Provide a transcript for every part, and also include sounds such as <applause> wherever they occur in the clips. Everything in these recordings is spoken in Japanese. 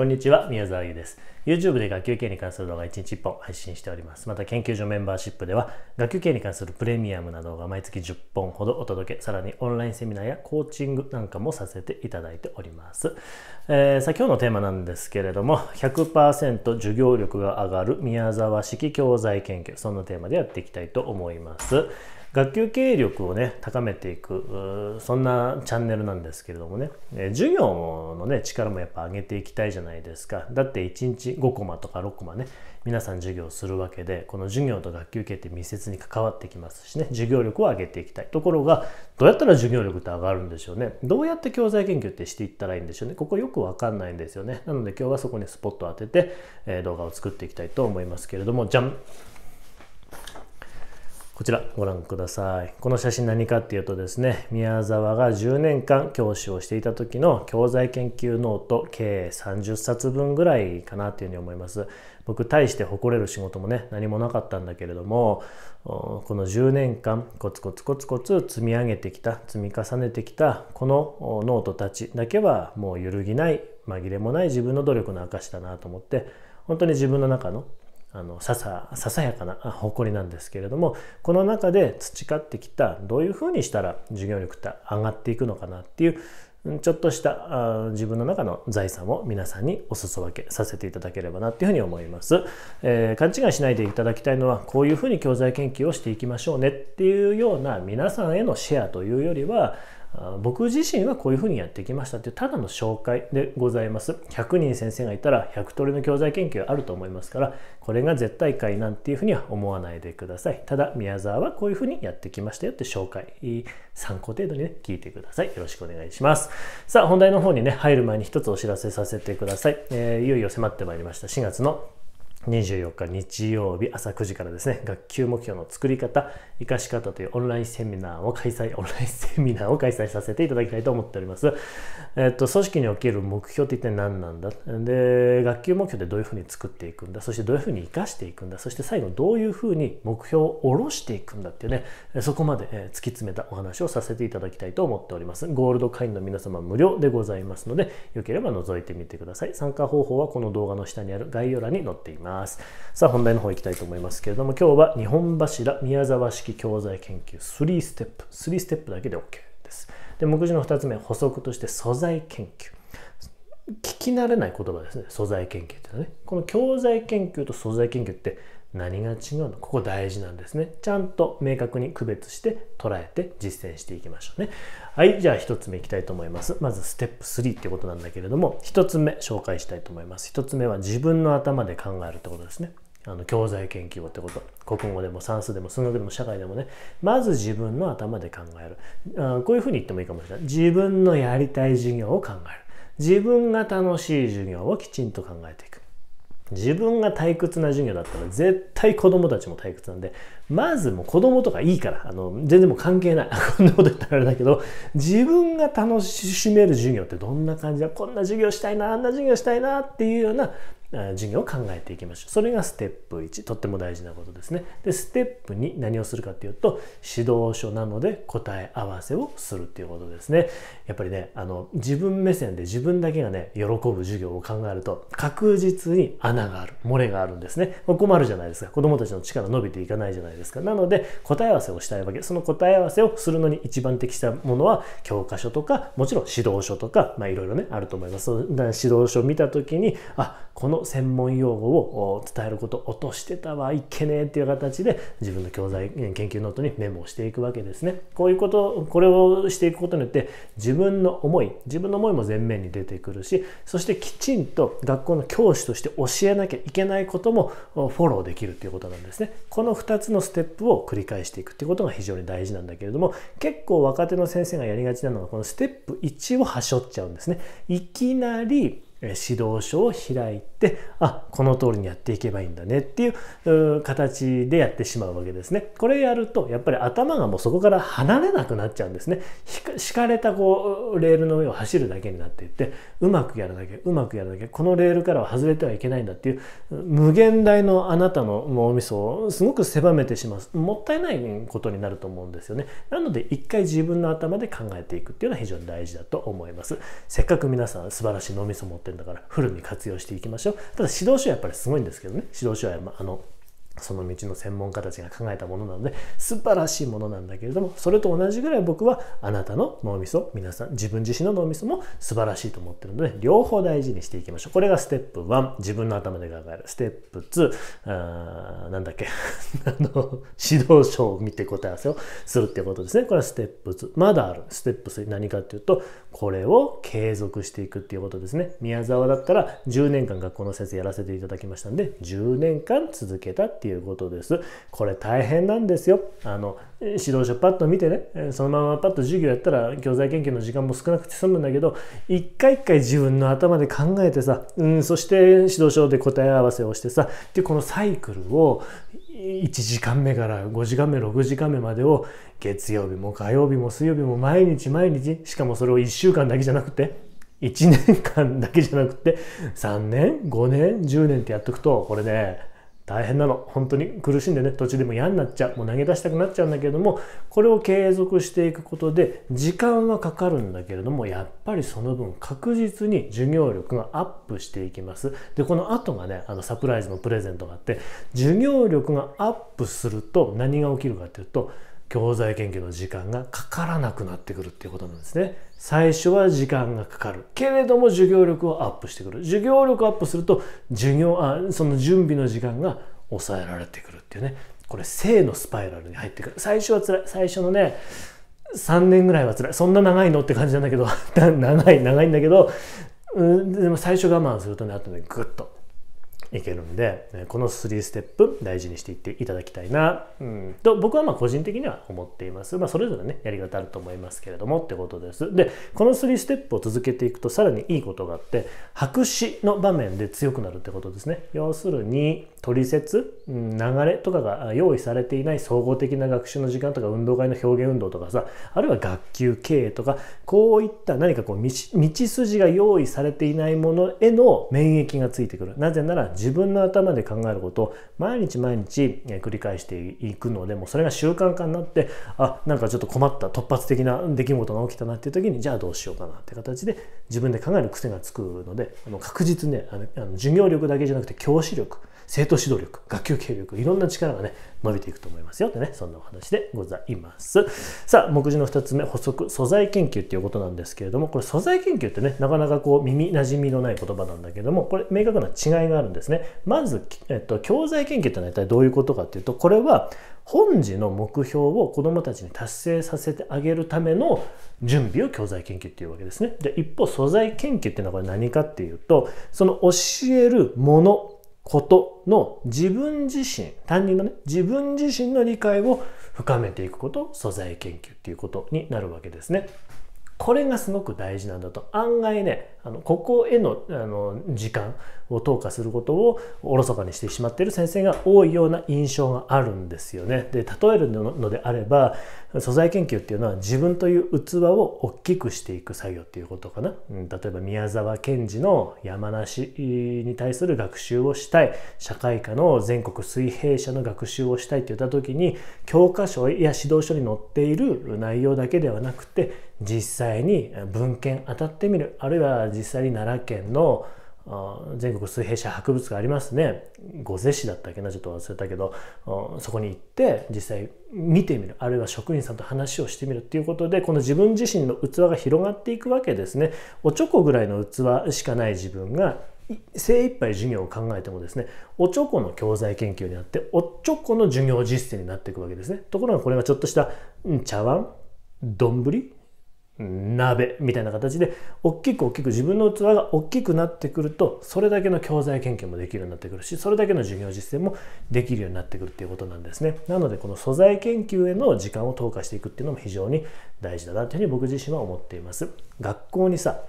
こんにちは、宮沢優です。YouTube で学級経営に関する動画1日1本配信しております。また研究所メンバーシップでは、学級経営に関するプレミアムな動画毎月10本ほどお届け、さらにオンラインセミナーやコーチングなんかもさせていただいております。えー、さあ今日のテーマなんですけれども、100%授業力が上がる宮沢式教材研究、そんなテーマでやっていきたいと思います。学級経営力をね高めていくそんなチャンネルなんですけれどもね、え授業のね力もやっぱ上げていきたいじゃないですかだって1日5コマとか6コマね皆さん授業するわけでこの授業と学級経営って密接に関わってきますしね授業力を上げていきたいところがどうやったら授業力って上がるんでしょうねどうやって教材研究ってしていったらいいんでしょうねここよくわかんないんですよねなので今日はそこにスポットを当てて、え動画を作っていきたいと思いますけれどもじゃんこちらご覧ください。この写真何かっていうとですね、宮沢が10年間教師をしていた時の教材研究ノート計30冊分ぐらいかなっていうふうに思います。僕、大して誇れる仕事もね、何もなかったんだけれども、この10年間コツコツコツコツ積み上げてきた、積み重ねてきた、このノートたちだけはもう揺るぎない、紛れもない自分の努力の証だなと思って、本当に自分の中のあのささささやかな誇りなんですけれどもこの中で培ってきたどういうふうにしたら授業力って上がっていくのかなっていうちょっとした自分の中の財産を皆さんにお裾分けさせていただければなっていうふうに思います、えー、勘違いしないでいただきたいのはこういうふうに教材研究をしていきましょうねっていうような皆さんへのシェアというよりは僕自身はこういうふうにやってきましたというただの紹介でございます100人先生がいたら100通りの教材研究あると思いますからこれが絶対会なんていうふうには思わないでくださいただ宮沢はこういうふうにやってきましたよって紹介参考程度にね聞いてくださいよろしくお願いしますさあ本題の方にね入る前に一つお知らせさせてください、えー、いよいよ迫ってまいりました4月の24日日曜日朝9時からですね、学級目標の作り方、生かし方というオンラインセミナーを開催、オンラインセミナーを開催させていただきたいと思っております。えっと、組織における目標って一体何なんだで、学級目標ってどういうふうに作っていくんだそしてどういうふうに生かしていくんだそして最後どういうふうに目標を下ろしていくんだっていうね、そこまで突き詰めたお話をさせていただきたいと思っております。ゴールド会員の皆様無料でございますので、よければ覗いてみてください。参加方法はこの動画の下にある概要欄に載っています。ます。さあ本題の方行きたいと思いますけれども、今日は日本柱宮沢式教材研究3ステップ。3ステップだけで OK です。で、目次の2つ目、補足として素材研究。聞き慣れない言葉ですね。素材研究っていうのはね。この教材研究と素材研究って何が違うのここ大事なんですね。ちゃんと明確に区別して捉えて実践していきましょうね。はい、じゃあ1つ目いきたいと思います。まずステップ3ってことなんだけれども、1つ目紹介したいと思います。1つ目は自分の頭で考えるってことですね。あの教材研究ってこと国語でも算数でも数学でも社会でもねまず自分の頭で考えるあこういうふうに言ってもいいかもしれない自分のやりたい授業を考える自分が楽しい授業をきちんと考えていく自分が退屈な授業だったら絶対子供たちも退屈なんで、まずもう子供とかいいから、あの、全然もう関係ない。<laughs> こんなこと言ったらあれだけど、自分が楽しめる授業ってどんな感じだこんな授業したいな、あんな授業したいなっていうような授業を考えていきましょう。それがステップ1、とっても大事なことですね。で、ステップ2、何をするかっていうと、指導書なので答え合わせをするっていうことですね。やっぱりね、あの、自分目線で自分だけがね、喜ぶ授業を考えると、確実に穴がある、漏れがあるんですね。困るじゃないですか。子供たちの力伸びていかないじゃないですか。なので、答え合わせをしたいわけ。その答え合わせをするのに一番適したものは、教科書とか、もちろん指導書とか、まあいろいろね、あると思います。指導書を見たときに、あ、この専門用語を伝えること落としてたわいけねえっていう形で自分の教材研究ノートにメモをしていくわけですねこういうことこれをしていくことによって自分の思い自分の思いも前面に出てくるしそしてきちんと学校の教師として教えなきゃいけないこともフォローできるていうことなんですねこの2つのステップを繰り返していくっていうことが非常に大事なんだけれども結構若手の先生がやりがちなのがこのステップ1をはしょっちゃうんですねいきなり指導書を開いてあこの通りにやっていけばいいんだねっていう形でやってしまうわけですねこれやるとやっぱり頭がもうそこから離れなくなっちゃうんですね敷かれたこうレールの上を走るだけになっていってうまくやるだけうまくやるだけこのレールからは外れてはいけないんだっていう無限大のあなたの脳みそをすごく狭めてしまうもったいないことになると思うんですよねなので一回自分の頭で考えていくっていうのは非常に大事だと思いますせっかく皆さん素晴らしい脳みそ持ってってるんだからフルに活用していきましょうただ指導書はやっぱりすごいんですけどね指導書はまあ、あのその道の専門家たちが考えたものなので素晴らしいものなんだけれどもそれと同じぐらい僕はあなたの脳みそ皆さん自分自身の脳みそも素晴らしいと思ってるので両方大事にしていきましょうこれがステップ1自分の頭で考えるステップ2あーなんだっけ <laughs> あの指導書を見て答え合わせをするっていうことですねこれはステップ2まだあるステップ3何かっていうとこれを継続していくっていうことですね宮沢だったら10年間学校の先生やらせていただきましたんで10年間続けたっていういうことです。これ大変なんですよ。あの指導者パッと見てねそのままパッと授業やったら教材研究の時間も少なくて済むんだけど一回一回自分の頭で考えてさ、うん、そして指導書で答え合わせをしてさでこのサイクルを1時間目から5時間目6時間目までを月曜日も火曜日も水曜日も毎日毎日しかもそれを1週間だけじゃなくて1年間だけじゃなくて3年5年10年ってやっとくとこれね大変なの本当に苦しんでね途中でも嫌になっちゃうもう投げ出したくなっちゃうんだけれどもこれを継続していくことで時間はかかるんだけれどもやっぱりその分確実に授業力がアップしていきますでこの後がねあのサプライズのプレゼントがあって授業力がアップすると何が起きるかっていうと教材研究の時間がかからなくなってくるっていうことなんですね。最初は時間がかかる。けれども授業力をアップしてくる。授業力アップすると、授業、あその準備の時間が抑えられてくるっていうね。これ性のスパイラルに入ってくる。最初は辛い。最初のね、3年ぐらいは辛い。そんな長いのって感じなんだけど、<laughs> 長い、長いんだけど、うん、でも最初我慢するとね、後でグッといけるんで、この3ステップ大事にしていっていただきたいな、うん、と僕はまあ個人的には思っています。まあ、それぞれね、やり方あると思いますけれどもってことです。で、この3ステップを続けていくとさらにいいことがあって、白紙の場面で強くなるってことですね。要するに、取説、うん、流れとかが用意されていない総合的な学習の時間とか運動会の表現運動とかさあるいは学級経営とかこういった何かこう道筋が用意されていないものへの免疫がついてくるなぜなら自分の頭で考えることを毎日毎日繰り返していくのでもそれが習慣化になってあなんかちょっと困った突発的な出来事が起きたなっていう時にじゃあどうしようかなって形で自分で考える癖がつくのであの確実ねあの授業力だけじゃなくて教師力生徒指導力、学級経営力、いろんな力がね、伸びていくと思いますよってね、そんなお話でございます。さあ、目次の2つ目、補足、素材研究っていうことなんですけれども、これ素材研究ってね、なかなかこう耳馴染みのない言葉なんだけども、これ明確な違いがあるんですね。まず、えっと、教材研究ってのは一体どういうことかっていうと、これは本時の目標を子どもたちに達成させてあげるための準備を教材研究っていうわけですね。で、一方、素材研究っていうのはこれ何かっていうと、その教えるものことの自分自身、担任のね、自分自身の理解を深めていくこと、素材研究っていうことになるわけですね。これがすごく大事なんだと。案外ね、あのここへのあの時間を投下することをおろそかにしてしまっている先生が多いような印象があるんですよね。で例えるのであれば素材研究っていうのは自分という器を大きくしていく作業っていうことかな。例えば宮沢賢治の山梨に対する学習をしたい社会科の全国水平社の学習をしたいって言った時に教科書や指導書に載っている内容だけではなくて実際に文献当たってみるあるいは実際に奈良県の全国水平社博物館ありますね御勢市だったっけなちょっと忘れたけどそこに行って実際見てみるあるいは職員さんと話をしてみるっていうことでこの自分自身の器が広がっていくわけですねおちょこぐらいの器しかない自分が精一杯授業を考えてもですねおちょこの教材研究になっておちょこの授業実践になっていくわけですねところがこれがちょっとした茶碗丼鍋みたいな形で大きく大きく自分の器が大きくなってくるとそれだけの教材研究もできるようになってくるしそれだけの授業実践もできるようになってくるっていうことなんですねなのでこの素材研究への時間を投下していくっていうのも非常に大事だなというふうに僕自身は思っています学校にさ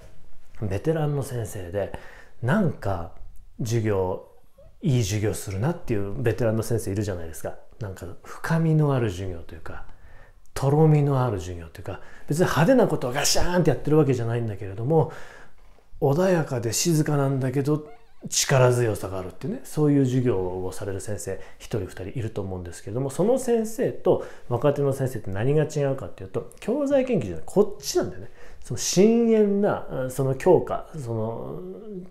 ベテランの先生でなんか授業いい授業するなっていうベテランの先生いるじゃないですかなんか深みのある授業というかとろみのある授業というか別に派手なことをガシャーンってやってるわけじゃないんだけれども穏やかで静かなんだけど力強さがあるってねそういう授業をされる先生1人2人いると思うんですけれどもその先生と若手の先生って何が違うかっていうと教材研究じゃないこっちなんだよねその深遠なその強化その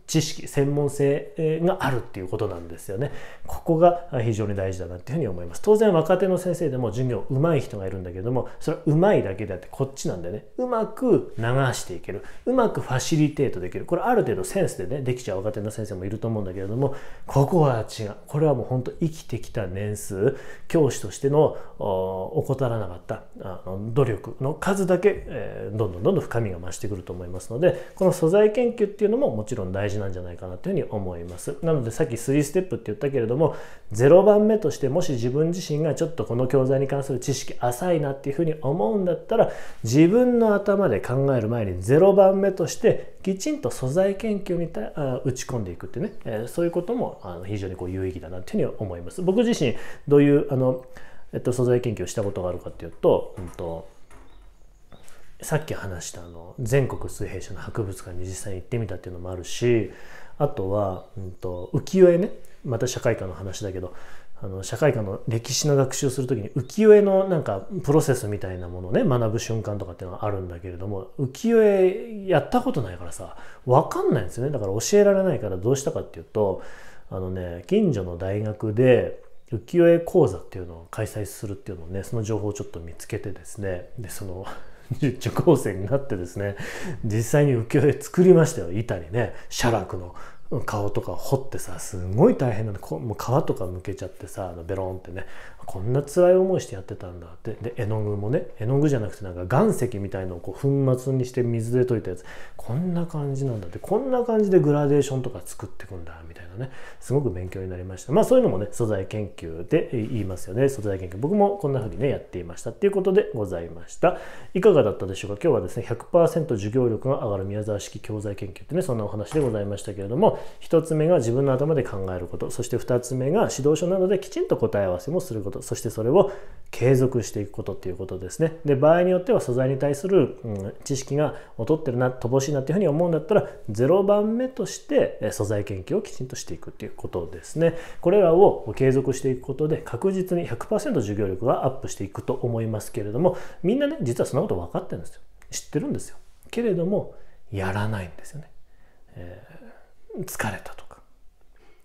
知識専門性があるっていうことなんですよねここが非常に大事だなっていうふうに思います当然若手の先生でも授業うまい人がいるんだけれどもそれはうまいだけであってこっちなんでねうまく流していけるうまくファシリテートできるこれある程度センスでねできちゃう若手の先生もいると思うんだけれどもここは違うこれはもうほんと生きてきた年数教師としての怠らなかったあの努力の数だけ、えどんどんどんどん深深みが増してくると思いますのでこの素材研究っていうのももちろん大事なんじゃないかなというふうに思いますなのでさっき3ステップって言ったけれども0番目としてもし自分自身がちょっとこの教材に関する知識浅いなっていうふうに思うんだったら自分の頭で考える前に0番目としてきちんと素材研究に打ち込んでいくってね、えそういうこともあの非常にこう有意義だなっていうふうに思います。僕自身どういうあの、えっと、素材研究をしたことがあるかっていうと、うんとさっき話したあの全国水平社の博物館に実際に行ってみたっていうのもあるしあとは、うんと、浮世絵ねまた社会科の話だけどあの社会科の歴史の学習をする時に浮世絵のなんかプロセスみたいなものをね学ぶ瞬間とかっていうのはあるんだけれども浮世絵やったことないからさ分かんないんですよねだから教えられないからどうしたかっていうとあのね近所の大学で浮世絵講座っていうのを開催するっていうのをねその情報をちょっと見つけてですねでその十直光線になってですね実際に浮世絵作りましたよ板にね写楽の顔とか掘ってさすごい大変なのこもう皮とかむけちゃってさあのベロンってねこんな辛い思いしてやってたんだってで絵の具もね絵の具じゃなくてなんか岩石みたいのをこう粉末にして水で溶いたやつこんな感じなんだってこんな感じでグラデーションとか作ってくんだみたいなねすごく勉強になりましたまあそういうのもね素材研究で言いますよね素材研究僕もこんな風にねやっていましたっていうことでございましたいかがだったでしょうか今日はですね100%授業力が上がる宮沢式教材研究ってねそんなお話でございましたけれども1つ目が自分の頭で考えることそして2つ目が指導書などできちんと答え合わせもすることそしてそれを継続していくことっていうことですね。で、場合によっては素材に対する、うん、知識が劣ってるな、乏しいなっていうふうに思うんだったら、0番目として素材研究をきちんとしていくっていうことですね。これらを継続していくことで確実に100%授業力がアップしていくと思いますけれども、みんなね、実はそんなこと分かってるんですよ。知ってるんですよ。けれども、やらないんですよね。えー、疲れたとか、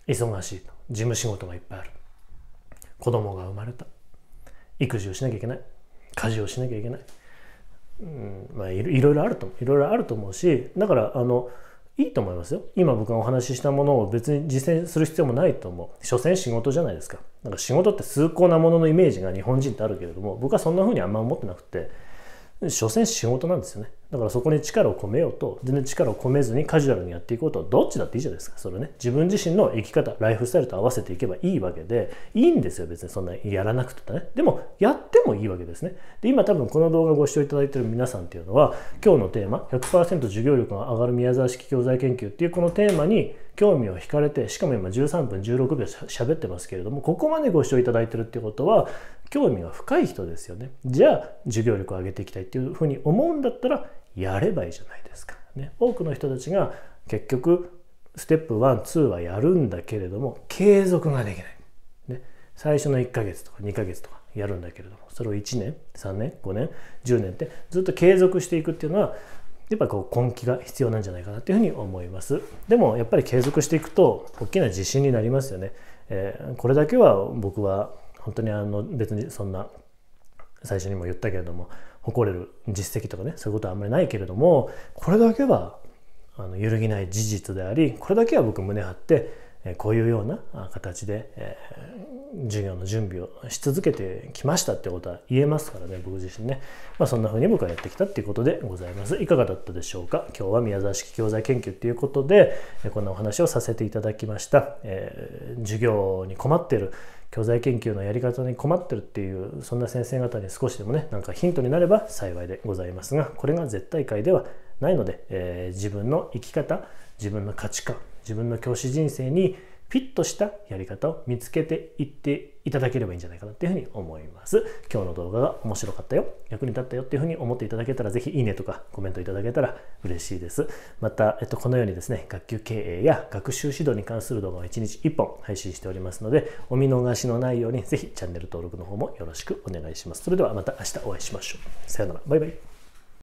忙しいと、事務仕事がいっぱいある。子供が生まれた育児をしなきゃいけない家事をしなきゃいけない、うんまあ、いろいろあると思ういろいろあると思うしだからあのいいと思いますよ今僕がお話ししたものを別に実践する必要もないと思う所詮仕事じゃないですかなんか仕事って崇高なもののイメージが日本人ってあるけれども僕はそんな風にあんま思ってなくて所詮仕事なんですよね。だからそこに力を込めようと、全然力を込めずにカジュアルにやっていこうと、どっちだっていいじゃないですか、それね。自分自身の生き方、ライフスタイルと合わせていけばいいわけで、いいんですよ、別にそんなやらなくてね。でも、やってもいいわけですね。で、今多分この動画ご視聴いただいてる皆さんっていうのは、今日のテーマ、100%授業力が上がる宮沢式教材研究っていうこのテーマに興味を惹かれて、しかも今13分16秒喋ってますけれども、ここまでご視聴いただいてるってことは、興味が深い人ですよねじゃあ授業力を上げていきたいっていうふうに思うんだったらやればいいじゃないですか、ね、多くの人たちが結局ステップ12はやるんだけれども継続ができない、ね、最初の1ヶ月とか2ヶ月とかやるんだけれどもそれを1年3年5年10年ってずっと継続していくっていうのはやっぱこう根気が必要なんじゃないかなというふうに思いますでもやっぱり継続していくと大きな自信になりますよね、えー、これだけは僕は本当にあの別にそんな最初にも言ったけれども誇れる実績とかねそういうことはあんまりないけれどもこれだけはあの揺るぎない事実でありこれだけは僕胸張ってこういうような形で、え授業の準備をし続けてきましたってことは言えますからね僕自身ね、まあ、そんな風に僕はやってきたっていうことでございますいかがだったでしょうか今日は宮沢式教材研究っていうことでこんなお話をさせていただきました、えー、授業に困ってる教材研究のやり方に困ってるっていうそんな先生方に少しでもねなんかヒントになれば幸いでございますがこれが絶対解ではないので、えー、自分の生き方自分の価値観自分の教師人生にフィットしたやり方を見つけていっていただければいいんじゃないかなっていうふうに思います。今日の動画が面白かったよ、役に立ったよっていうふうに思っていただけたら、ぜひいいねとかコメントいただけたら嬉しいです。また、えっと、このようにですね、学級経営や学習指導に関する動画を1日1本配信しておりますので、お見逃しのないように、ぜひチャンネル登録の方もよろしくお願いします。それではまた明日お会いしましょう。さようなら。バイバイ。